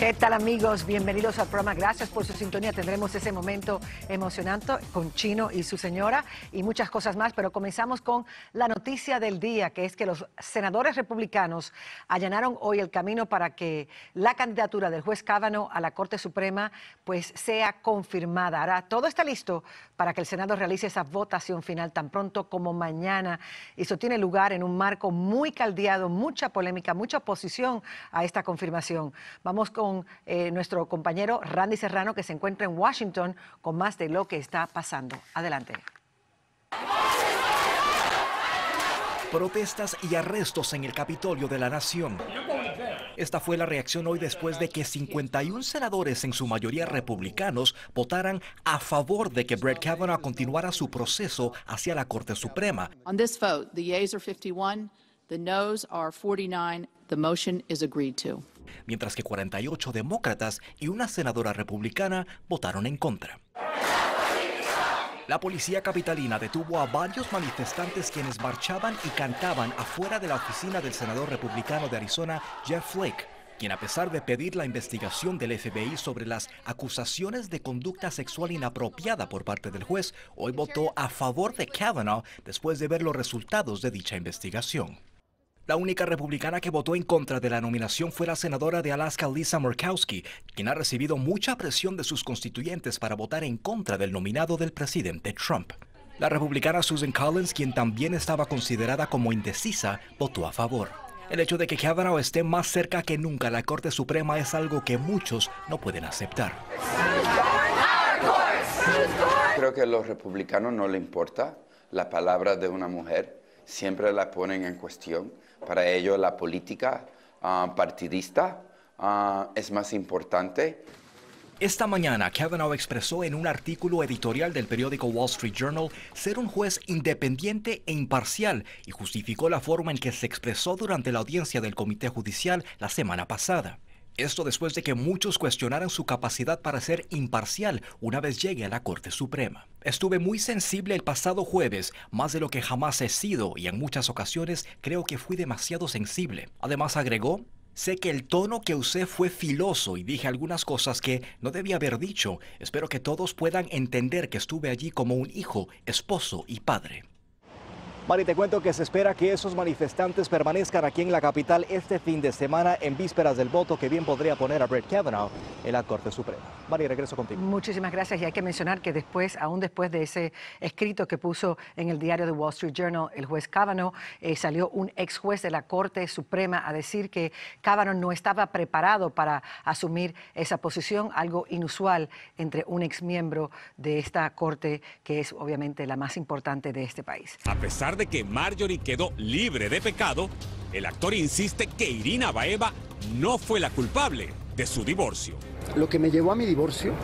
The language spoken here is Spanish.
¿Qué tal amigos? Bienvenidos al programa. Gracias por su sintonía. Tendremos ese momento emocionante con Chino y su señora y muchas cosas más, pero comenzamos con la noticia del día, que es que los senadores republicanos allanaron hoy el camino para que la candidatura del juez Cábano a la Corte Suprema pues sea confirmada. Ahora todo está listo para que el Senado realice esa votación final tan pronto como mañana. Eso tiene lugar en un marco muy caldeado, mucha polémica, mucha oposición a esta confirmación. Vamos con eh, nuestro compañero Randy Serrano, que se encuentra en Washington, con más de lo que está pasando. Adelante. Protestas y arrestos en el Capitolio de la Nación. Esta fue la reacción hoy después de que 51 senadores, en su mayoría republicanos, votaran a favor de que Brett Kavanaugh continuara su proceso hacia la Corte Suprema. 51. Mientras que 48 demócratas y una senadora republicana votaron en contra. La policía capitalina detuvo a varios manifestantes quienes marchaban y cantaban afuera de la oficina del senador republicano de Arizona, Jeff Flake, quien a pesar de pedir la investigación del FBI sobre las acusaciones de conducta sexual inapropiada por parte del juez, hoy votó a favor de Kavanaugh después de ver los resultados de dicha investigación. La única republicana que votó en contra de la nominación fue la senadora de Alaska Lisa Murkowski, quien ha recibido mucha presión de sus constituyentes para votar en contra del nominado del presidente Trump. La republicana Susan Collins, quien también estaba considerada como indecisa, votó a favor. El hecho de que Kavanaugh esté más cerca que nunca a la Corte Suprema es algo que muchos no pueden aceptar. Creo que a los republicanos no le importa la palabra de una mujer, siempre la ponen en cuestión. Para ello la política ah, partidista ah, es más importante. Esta mañana, Kavanaugh expresó en un artículo editorial del periódico Wall Street Journal ser un juez independiente e imparcial y justificó la forma en que se expresó durante la audiencia del Comité Judicial la semana pasada. Esto después de que muchos cuestionaran su capacidad para ser imparcial una vez llegue a la Corte Suprema. Estuve muy sensible el pasado jueves, más de lo que jamás he sido y en muchas ocasiones creo que fui demasiado sensible. Además agregó, Sé que el tono que usé fue filoso y dije algunas cosas que no debía haber dicho. Espero que todos puedan entender que estuve allí como un hijo, esposo y padre. Mari, te cuento que se espera que esos manifestantes permanezcan aquí en la capital este fin de semana en vísperas del voto que bien podría poner a Brett Kavanaugh en la Corte Suprema. Mari, regreso contigo. Muchísimas gracias y hay que mencionar que después, aún después de ese escrito que puso en el diario The Wall Street Journal el juez Kavanaugh, eh, salió un ex juez de la Corte Suprema a decir que Kavanaugh no estaba preparado para asumir esa posición, algo inusual entre un ex miembro de esta Corte que es obviamente la más importante de este país. A pesar de que Marjorie quedó libre de pecado, el actor insiste que Irina Baeva no fue la culpable de su divorcio. Lo que me llevó a mi divorcio